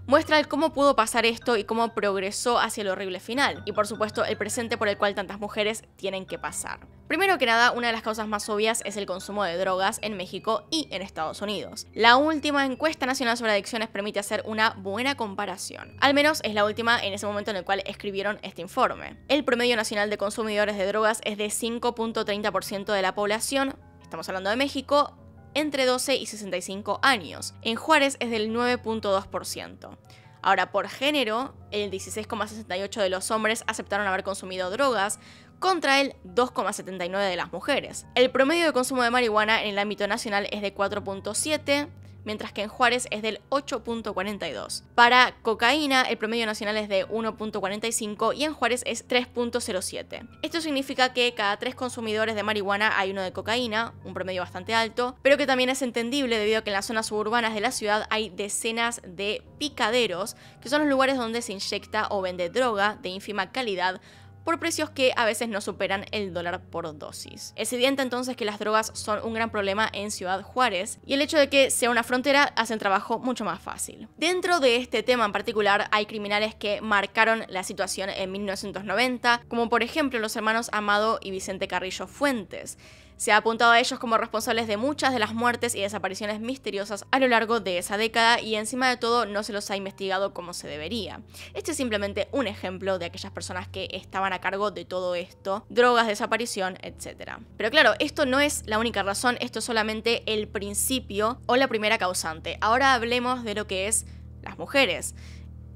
muestra cómo pudo pasar esto y cómo progresó hacia el horrible final, y por supuesto el presente por el cual tantas mujeres tienen que pasar. Primero que nada, una de las causas más obvias es el consumo de drogas en México y en Estados Unidos. La última encuesta nacional sobre adicciones permite hacer una buena comparación. Al menos es la última en ese momento en el cual escribieron este informe. El promedio nacional de consumidores de drogas es de 5.30% de la población, estamos hablando de México, entre 12 y 65 años. En Juárez es del 9.2%. Ahora, por género, el 16,68% de los hombres aceptaron haber consumido drogas, contra el 2,79 de las mujeres. El promedio de consumo de marihuana en el ámbito nacional es de 4.7, mientras que en Juárez es del 8.42. Para cocaína, el promedio nacional es de 1.45 y en Juárez es 3.07. Esto significa que cada tres consumidores de marihuana hay uno de cocaína, un promedio bastante alto, pero que también es entendible debido a que en las zonas suburbanas de la ciudad hay decenas de picaderos, que son los lugares donde se inyecta o vende droga de ínfima calidad por precios que a veces no superan el dólar por dosis. Es evidente entonces que las drogas son un gran problema en Ciudad Juárez y el hecho de que sea una frontera hace el trabajo mucho más fácil. Dentro de este tema en particular hay criminales que marcaron la situación en 1990, como por ejemplo los hermanos Amado y Vicente Carrillo Fuentes, se ha apuntado a ellos como responsables de muchas de las muertes y desapariciones misteriosas a lo largo de esa década y encima de todo no se los ha investigado como se debería. Este es simplemente un ejemplo de aquellas personas que estaban a cargo de todo esto, drogas, desaparición, etc. Pero claro, esto no es la única razón, esto es solamente el principio o la primera causante. Ahora hablemos de lo que es las mujeres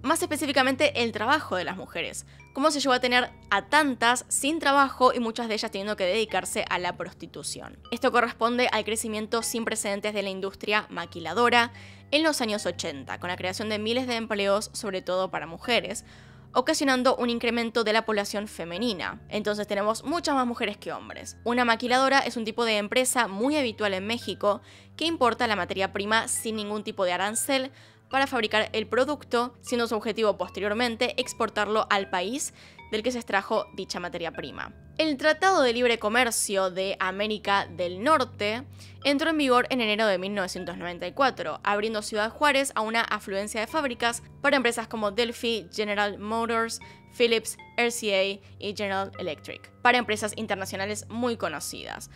más específicamente el trabajo de las mujeres cómo se llevó a tener a tantas sin trabajo y muchas de ellas teniendo que dedicarse a la prostitución. Esto corresponde al crecimiento sin precedentes de la industria maquiladora en los años 80, con la creación de miles de empleos, sobre todo para mujeres, ocasionando un incremento de la población femenina. Entonces tenemos muchas más mujeres que hombres. Una maquiladora es un tipo de empresa muy habitual en México que importa la materia prima sin ningún tipo de arancel para fabricar el producto, siendo su objetivo posteriormente exportarlo al país del que se extrajo dicha materia prima. El Tratado de Libre Comercio de América del Norte entró en vigor en enero de 1994, abriendo Ciudad Juárez a una afluencia de fábricas para empresas como Delphi, General Motors, Philips, RCA y General Electric, para empresas internacionales muy conocidas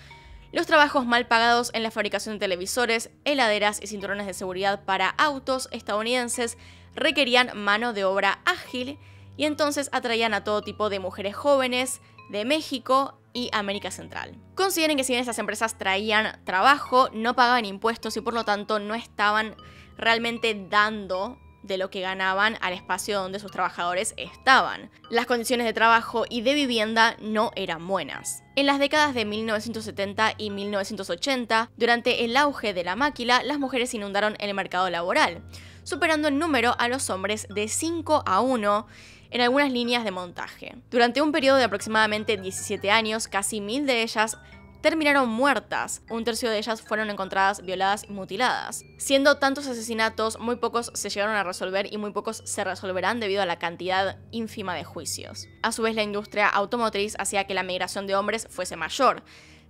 los trabajos mal pagados en la fabricación de televisores, heladeras y cinturones de seguridad para autos estadounidenses requerían mano de obra ágil y entonces atraían a todo tipo de mujeres jóvenes de México y América Central. Consideren que si bien estas empresas traían trabajo, no pagaban impuestos y por lo tanto no estaban realmente dando de lo que ganaban al espacio donde sus trabajadores estaban. Las condiciones de trabajo y de vivienda no eran buenas. En las décadas de 1970 y 1980, durante el auge de la máquina, las mujeres inundaron el mercado laboral, superando en número a los hombres de 5 a 1 en algunas líneas de montaje. Durante un periodo de aproximadamente 17 años, casi mil de ellas terminaron muertas. Un tercio de ellas fueron encontradas violadas y mutiladas. Siendo tantos asesinatos, muy pocos se llegaron a resolver y muy pocos se resolverán debido a la cantidad ínfima de juicios. A su vez, la industria automotriz hacía que la migración de hombres fuese mayor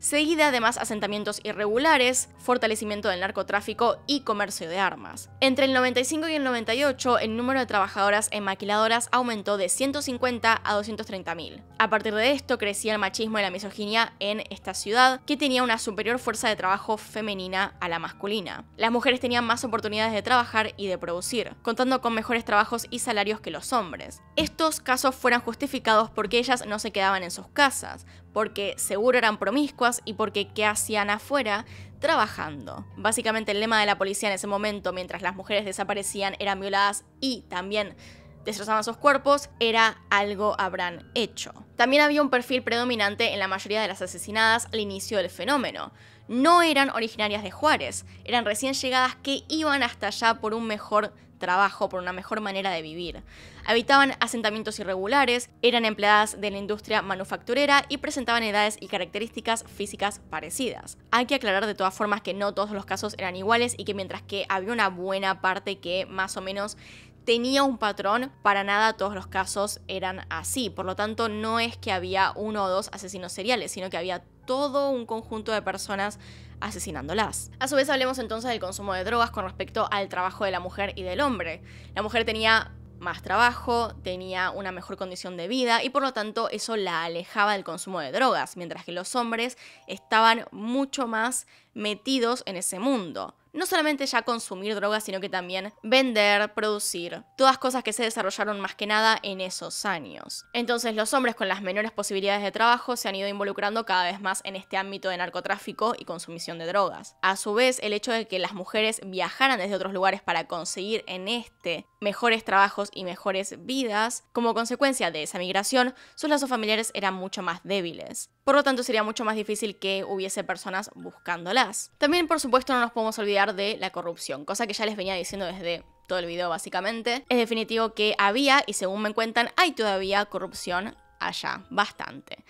seguida de asentamientos irregulares, fortalecimiento del narcotráfico y comercio de armas. Entre el 95 y el 98, el número de trabajadoras en maquiladoras aumentó de 150 a 230.000. A partir de esto, crecía el machismo y la misoginia en esta ciudad, que tenía una superior fuerza de trabajo femenina a la masculina. Las mujeres tenían más oportunidades de trabajar y de producir, contando con mejores trabajos y salarios que los hombres. Estos casos fueron justificados porque ellas no se quedaban en sus casas, porque seguro eran promiscuas y porque qué hacían afuera trabajando. Básicamente el lema de la policía en ese momento, mientras las mujeres desaparecían, eran violadas y también destrozaban sus cuerpos, era algo habrán hecho. También había un perfil predominante en la mayoría de las asesinadas al inicio del fenómeno. No eran originarias de Juárez, eran recién llegadas que iban hasta allá por un mejor trabajo, por una mejor manera de vivir habitaban asentamientos irregulares, eran empleadas de la industria manufacturera y presentaban edades y características físicas parecidas. Hay que aclarar de todas formas que no todos los casos eran iguales y que mientras que había una buena parte que más o menos tenía un patrón, para nada todos los casos eran así. Por lo tanto, no es que había uno o dos asesinos seriales, sino que había todo un conjunto de personas asesinándolas. A su vez hablemos entonces del consumo de drogas con respecto al trabajo de la mujer y del hombre. La mujer tenía más trabajo, tenía una mejor condición de vida y por lo tanto eso la alejaba del consumo de drogas, mientras que los hombres estaban mucho más metidos en ese mundo. No solamente ya consumir drogas, sino que también vender, producir, todas cosas que se desarrollaron más que nada en esos años. Entonces los hombres con las menores posibilidades de trabajo se han ido involucrando cada vez más en este ámbito de narcotráfico y consumición de drogas. A su vez, el hecho de que las mujeres viajaran desde otros lugares para conseguir en este mejores trabajos y mejores vidas, como consecuencia de esa migración, sus lazos familiares eran mucho más débiles. Por lo tanto, sería mucho más difícil que hubiese personas buscándolas. También, por supuesto, no nos podemos olvidar de la corrupción, cosa que ya les venía diciendo desde todo el video básicamente. Es definitivo que había, y según me cuentan, hay todavía corrupción allá, bastante.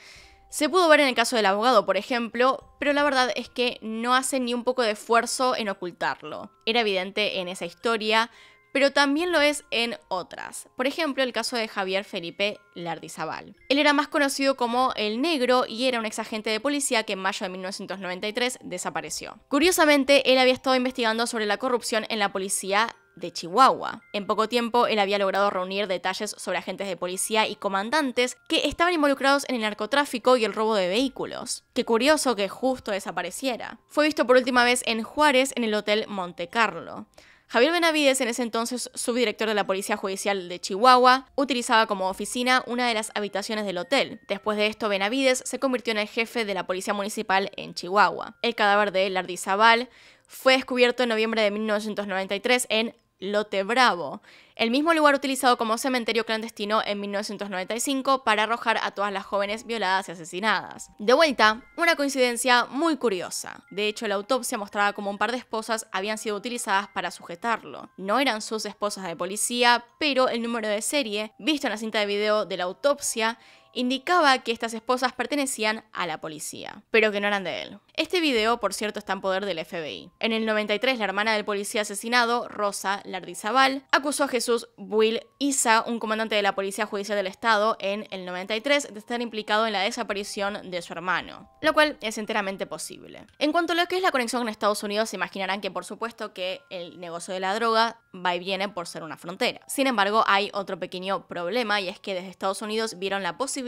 Se pudo ver en el caso del abogado, por ejemplo, pero la verdad es que no hace ni un poco de esfuerzo en ocultarlo. Era evidente en esa historia, pero también lo es en otras. Por ejemplo, el caso de Javier Felipe Lardizabal. Él era más conocido como El Negro y era un exagente de policía que en mayo de 1993 desapareció. Curiosamente, él había estado investigando sobre la corrupción en la policía de Chihuahua. En poco tiempo, él había logrado reunir detalles sobre agentes de policía y comandantes que estaban involucrados en el narcotráfico y el robo de vehículos. Qué curioso que justo desapareciera. Fue visto por última vez en Juárez en el Hotel Monte Carlo. Javier Benavides, en ese entonces subdirector de la Policía Judicial de Chihuahua, utilizaba como oficina una de las habitaciones del hotel. Después de esto, Benavides se convirtió en el jefe de la Policía Municipal en Chihuahua. El cadáver de Lardizabal fue descubierto en noviembre de 1993 en Lote Bravo, el mismo lugar utilizado como cementerio clandestino en 1995 para arrojar a todas las jóvenes violadas y asesinadas. De vuelta, una coincidencia muy curiosa. De hecho, la autopsia mostraba como un par de esposas habían sido utilizadas para sujetarlo. No eran sus esposas de policía, pero el número de serie, visto en la cinta de video de la autopsia, indicaba que estas esposas pertenecían a la policía, pero que no eran de él. Este video, por cierto, está en poder del FBI. En el 93, la hermana del policía asesinado, Rosa Lardizabal, acusó a Jesús Will Isa, un comandante de la Policía Judicial del Estado, en el 93 de estar implicado en la desaparición de su hermano, lo cual es enteramente posible. En cuanto a lo que es la conexión con Estados Unidos, se imaginarán que por supuesto que el negocio de la droga va y viene por ser una frontera. Sin embargo, hay otro pequeño problema y es que desde Estados Unidos vieron la posibilidad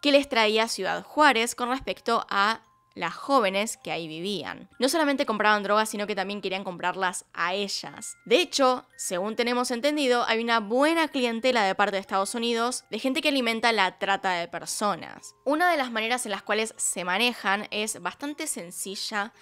que les traía Ciudad Juárez con respecto a las jóvenes que ahí vivían. No solamente compraban drogas, sino que también querían comprarlas a ellas. De hecho, según tenemos entendido, hay una buena clientela de parte de Estados Unidos de gente que alimenta la trata de personas. Una de las maneras en las cuales se manejan es bastante sencilla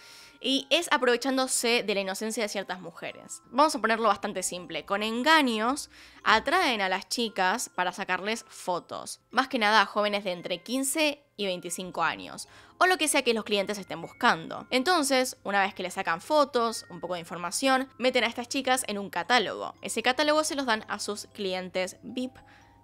y es aprovechándose de la inocencia de ciertas mujeres. Vamos a ponerlo bastante simple, con engaños atraen a las chicas para sacarles fotos, más que nada a jóvenes de entre 15 y 25 años, o lo que sea que los clientes estén buscando. Entonces, una vez que les sacan fotos, un poco de información, meten a estas chicas en un catálogo. Ese catálogo se los dan a sus clientes VIP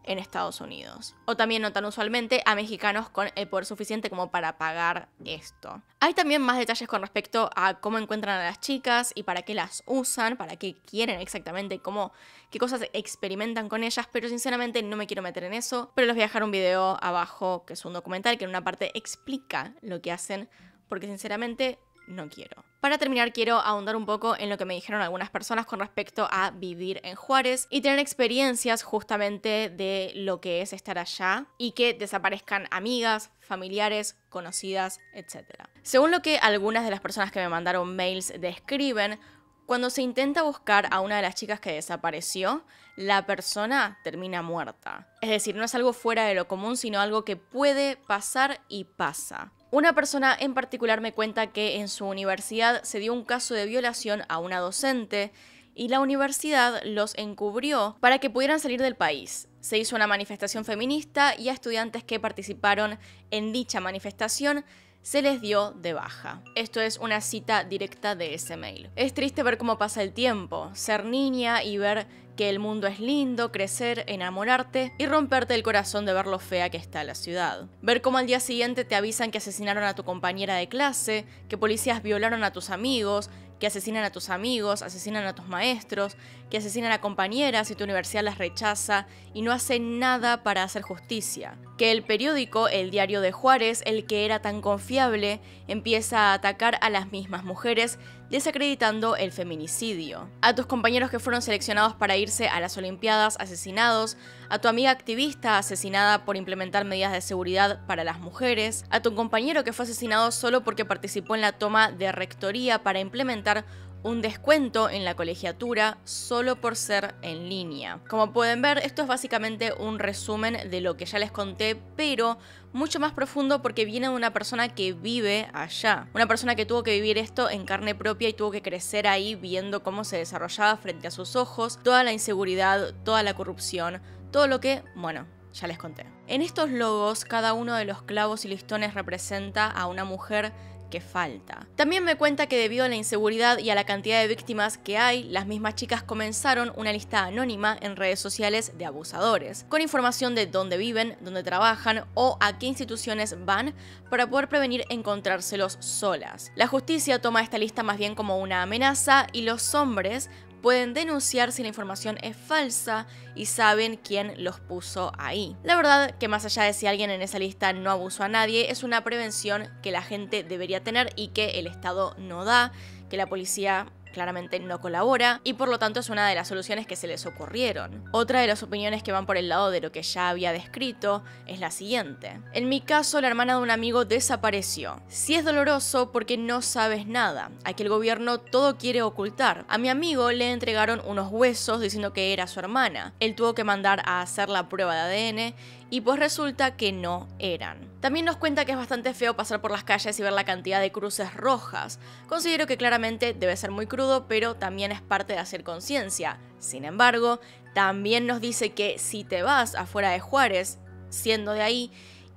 en Estados Unidos. O también no tan usualmente a mexicanos con el poder suficiente como para pagar esto. Hay también más detalles con respecto a cómo encuentran a las chicas y para qué las usan, para qué quieren exactamente, cómo, qué cosas experimentan con ellas, pero sinceramente no me quiero meter en eso, pero les voy a dejar un video abajo que es un documental que en una parte explica lo que hacen, porque sinceramente no quiero. Para terminar, quiero ahondar un poco en lo que me dijeron algunas personas con respecto a vivir en Juárez y tener experiencias justamente de lo que es estar allá y que desaparezcan amigas, familiares, conocidas, etc. Según lo que algunas de las personas que me mandaron mails describen, cuando se intenta buscar a una de las chicas que desapareció, la persona termina muerta. Es decir, no es algo fuera de lo común, sino algo que puede pasar y pasa. Una persona en particular me cuenta que en su universidad se dio un caso de violación a una docente y la universidad los encubrió para que pudieran salir del país. Se hizo una manifestación feminista y a estudiantes que participaron en dicha manifestación se les dio de baja. Esto es una cita directa de ese mail. Es triste ver cómo pasa el tiempo, ser niña y ver que el mundo es lindo, crecer, enamorarte y romperte el corazón de ver lo fea que está la ciudad. Ver cómo al día siguiente te avisan que asesinaron a tu compañera de clase, que policías violaron a tus amigos, que asesinan a tus amigos, asesinan a tus maestros, que asesinan a compañeras y tu universidad las rechaza y no hace nada para hacer justicia. Que el periódico, el diario de Juárez, el que era tan confiable, empieza a atacar a las mismas mujeres desacreditando el feminicidio. A tus compañeros que fueron seleccionados para irse a las Olimpiadas asesinados, a tu amiga activista asesinada por implementar medidas de seguridad para las mujeres, a tu compañero que fue asesinado solo porque participó en la toma de rectoría para implementar un descuento en la colegiatura solo por ser en línea. Como pueden ver, esto es básicamente un resumen de lo que ya les conté, pero mucho más profundo porque viene de una persona que vive allá. Una persona que tuvo que vivir esto en carne propia y tuvo que crecer ahí viendo cómo se desarrollaba frente a sus ojos toda la inseguridad, toda la corrupción, todo lo que, bueno, ya les conté. En estos logos, cada uno de los clavos y listones representa a una mujer que falta. También me cuenta que debido a la inseguridad y a la cantidad de víctimas que hay, las mismas chicas comenzaron una lista anónima en redes sociales de abusadores, con información de dónde viven, dónde trabajan o a qué instituciones van para poder prevenir encontrárselos solas. La justicia toma esta lista más bien como una amenaza y los hombres pueden denunciar si la información es falsa y saben quién los puso ahí. La verdad que más allá de si alguien en esa lista no abusó a nadie, es una prevención que la gente debería tener y que el Estado no da, que la policía claramente no colabora y por lo tanto es una de las soluciones que se les ocurrieron. Otra de las opiniones que van por el lado de lo que ya había descrito es la siguiente. En mi caso, la hermana de un amigo desapareció. Si es doloroso porque no sabes nada. Aquí el gobierno todo quiere ocultar. A mi amigo le entregaron unos huesos diciendo que era su hermana. Él tuvo que mandar a hacer la prueba de ADN y pues resulta que no eran. También nos cuenta que es bastante feo pasar por las calles y ver la cantidad de cruces rojas. Considero que claramente debe ser muy crudo, pero también es parte de hacer conciencia. Sin embargo, también nos dice que si te vas afuera de Juárez, siendo de ahí,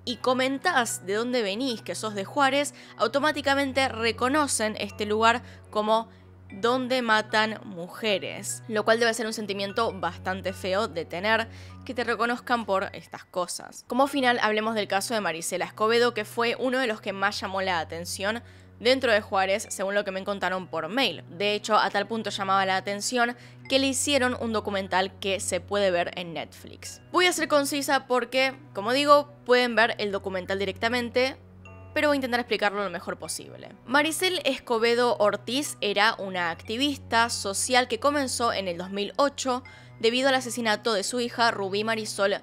y comentás de dónde venís, que sos de Juárez, automáticamente reconocen este lugar como donde matan mujeres, lo cual debe ser un sentimiento bastante feo de tener que te reconozcan por estas cosas. Como final hablemos del caso de Marisela Escobedo, que fue uno de los que más llamó la atención dentro de Juárez, según lo que me contaron por mail. De hecho, a tal punto llamaba la atención que le hicieron un documental que se puede ver en Netflix. Voy a ser concisa porque, como digo, pueden ver el documental directamente pero voy a intentar explicarlo lo mejor posible. Maricel Escobedo Ortiz era una activista social que comenzó en el 2008 debido al asesinato de su hija Rubí Marisol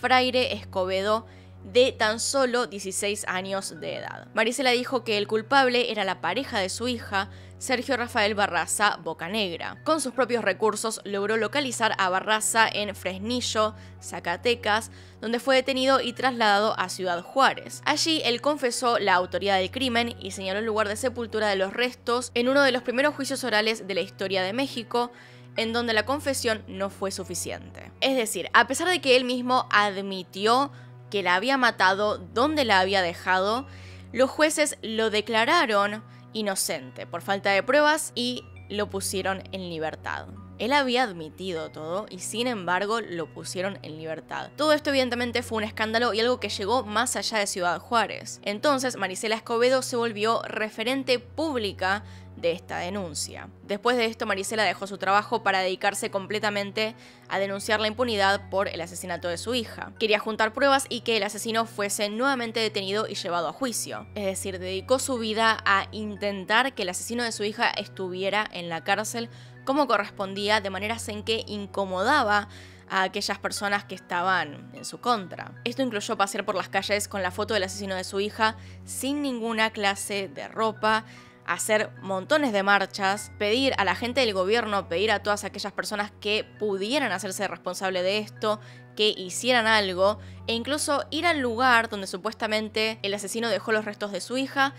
Fraire Escobedo de tan solo 16 años de edad. Maricela dijo que el culpable era la pareja de su hija, Sergio Rafael Barraza Bocanegra. Con sus propios recursos logró localizar a Barraza en Fresnillo, Zacatecas, donde fue detenido y trasladado a Ciudad Juárez. Allí él confesó la autoridad del crimen y señaló el lugar de sepultura de los restos en uno de los primeros juicios orales de la historia de México, en donde la confesión no fue suficiente. Es decir, a pesar de que él mismo admitió que la había matado, donde la había dejado, los jueces lo declararon inocente por falta de pruebas y lo pusieron en libertad. Él había admitido todo y sin embargo lo pusieron en libertad. Todo esto evidentemente fue un escándalo y algo que llegó más allá de Ciudad Juárez. Entonces Marisela Escobedo se volvió referente pública de esta denuncia. Después de esto, Marisela dejó su trabajo para dedicarse completamente a denunciar la impunidad por el asesinato de su hija. Quería juntar pruebas y que el asesino fuese nuevamente detenido y llevado a juicio. Es decir, dedicó su vida a intentar que el asesino de su hija estuviera en la cárcel como correspondía, de maneras en que incomodaba a aquellas personas que estaban en su contra. Esto incluyó pasear por las calles con la foto del asesino de su hija sin ninguna clase de ropa, hacer montones de marchas, pedir a la gente del gobierno, pedir a todas aquellas personas que pudieran hacerse responsable de esto, que hicieran algo, e incluso ir al lugar donde supuestamente el asesino dejó los restos de su hija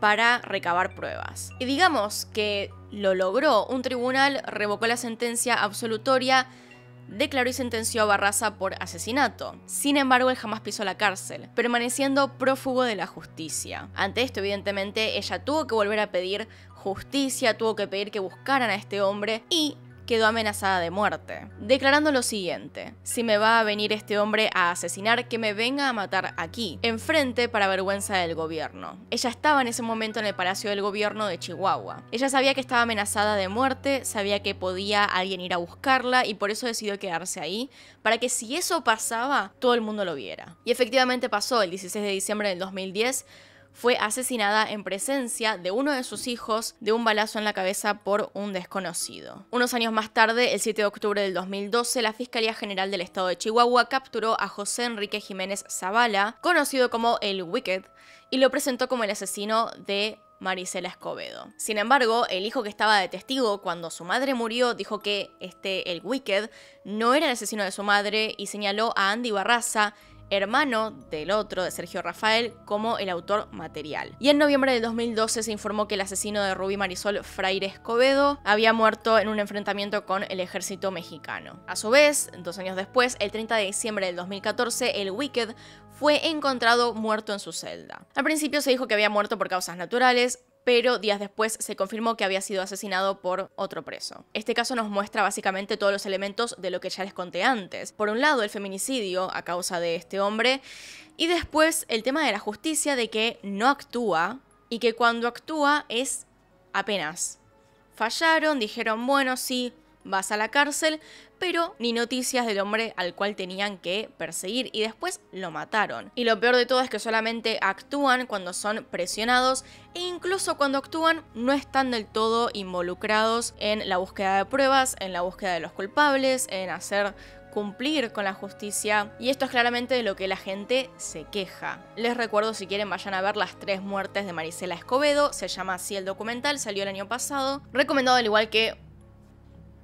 para recabar pruebas. Y digamos que lo logró, un tribunal revocó la sentencia absolutoria declaró y sentenció a Barraza por asesinato. Sin embargo, él jamás pisó la cárcel, permaneciendo prófugo de la justicia. Ante esto, evidentemente, ella tuvo que volver a pedir justicia, tuvo que pedir que buscaran a este hombre y quedó amenazada de muerte, declarando lo siguiente, si me va a venir este hombre a asesinar, que me venga a matar aquí, enfrente para vergüenza del gobierno. Ella estaba en ese momento en el Palacio del Gobierno de Chihuahua. Ella sabía que estaba amenazada de muerte, sabía que podía alguien ir a buscarla y por eso decidió quedarse ahí, para que si eso pasaba, todo el mundo lo viera. Y efectivamente pasó el 16 de diciembre del 2010, fue asesinada en presencia de uno de sus hijos de un balazo en la cabeza por un desconocido. Unos años más tarde, el 7 de octubre del 2012, la Fiscalía General del Estado de Chihuahua capturó a José Enrique Jiménez Zavala, conocido como el Wicked, y lo presentó como el asesino de Marisela Escobedo. Sin embargo, el hijo que estaba de testigo cuando su madre murió dijo que este, el Wicked, no era el asesino de su madre y señaló a Andy Barraza, hermano del otro, de Sergio Rafael, como el autor material. Y en noviembre de 2012 se informó que el asesino de Rubí Marisol, Fraire Escobedo, había muerto en un enfrentamiento con el ejército mexicano. A su vez, dos años después, el 30 de diciembre del 2014, el Wicked fue encontrado muerto en su celda. Al principio se dijo que había muerto por causas naturales, pero días después se confirmó que había sido asesinado por otro preso. Este caso nos muestra básicamente todos los elementos de lo que ya les conté antes. Por un lado, el feminicidio a causa de este hombre, y después el tema de la justicia de que no actúa y que cuando actúa es apenas. Fallaron, dijeron, bueno, sí, vas a la cárcel, pero ni noticias del hombre al cual tenían que perseguir y después lo mataron. Y lo peor de todo es que solamente actúan cuando son presionados e incluso cuando actúan no están del todo involucrados en la búsqueda de pruebas, en la búsqueda de los culpables, en hacer cumplir con la justicia y esto es claramente de lo que la gente se queja. Les recuerdo si quieren vayan a ver las tres muertes de Marisela Escobedo, se llama así el documental, salió el año pasado, recomendado al igual que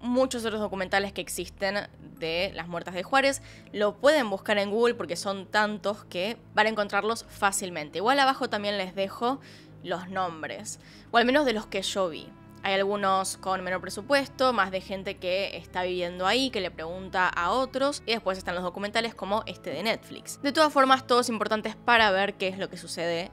muchos otros documentales que existen de las muertas de Juárez. Lo pueden buscar en Google porque son tantos que van a encontrarlos fácilmente. Igual abajo también les dejo los nombres, o al menos de los que yo vi. Hay algunos con menor presupuesto, más de gente que está viviendo ahí, que le pregunta a otros, y después están los documentales como este de Netflix. De todas formas, todos importantes para ver qué es lo que sucede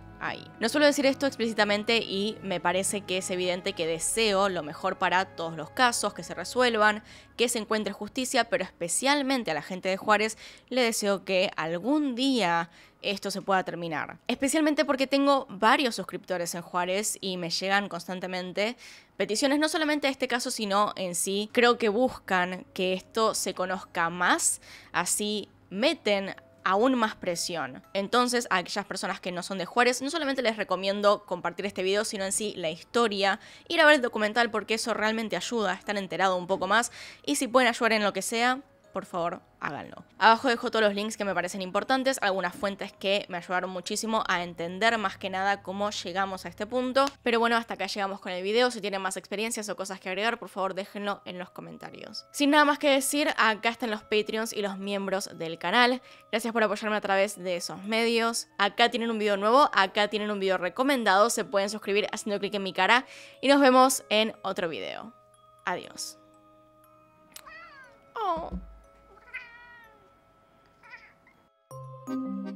no suelo decir esto explícitamente y me parece que es evidente que deseo lo mejor para todos los casos, que se resuelvan, que se encuentre justicia, pero especialmente a la gente de Juárez le deseo que algún día esto se pueda terminar. Especialmente porque tengo varios suscriptores en Juárez y me llegan constantemente peticiones, no solamente a este caso, sino en sí. Creo que buscan que esto se conozca más, así meten aún más presión. Entonces, a aquellas personas que no son de Juárez, no solamente les recomiendo compartir este video, sino en sí la historia, ir a ver el documental porque eso realmente ayuda a estar enterado un poco más y si pueden ayudar en lo que sea, por favor háganlo. Abajo dejo todos los links que me parecen importantes, algunas fuentes que me ayudaron muchísimo a entender más que nada cómo llegamos a este punto. Pero bueno, hasta acá llegamos con el video. Si tienen más experiencias o cosas que agregar, por favor déjenlo en los comentarios. Sin nada más que decir, acá están los Patreons y los miembros del canal. Gracias por apoyarme a través de esos medios. Acá tienen un video nuevo, acá tienen un video recomendado. Se pueden suscribir haciendo clic en mi cara. Y nos vemos en otro video. Adiós. Oh. Thank you.